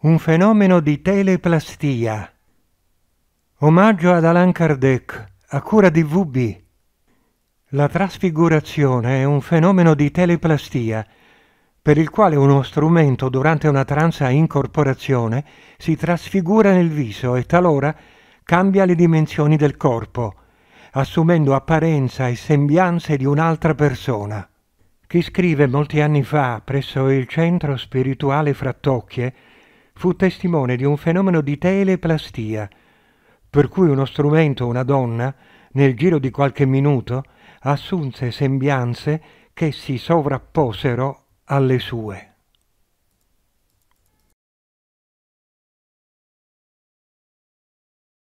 Un fenomeno di teleplastia. Omaggio ad Alain Kardec, a cura di VB. La trasfigurazione è un fenomeno di teleplastia, per il quale uno strumento durante una transa incorporazione si trasfigura nel viso e talora cambia le dimensioni del corpo, assumendo apparenza e sembianze di un'altra persona. Chi scrive molti anni fa presso il centro spirituale Frattocchie fu testimone di un fenomeno di teleplastia, per cui uno strumento, o una donna, nel giro di qualche minuto, assunse sembianze che si sovrapposero alle sue.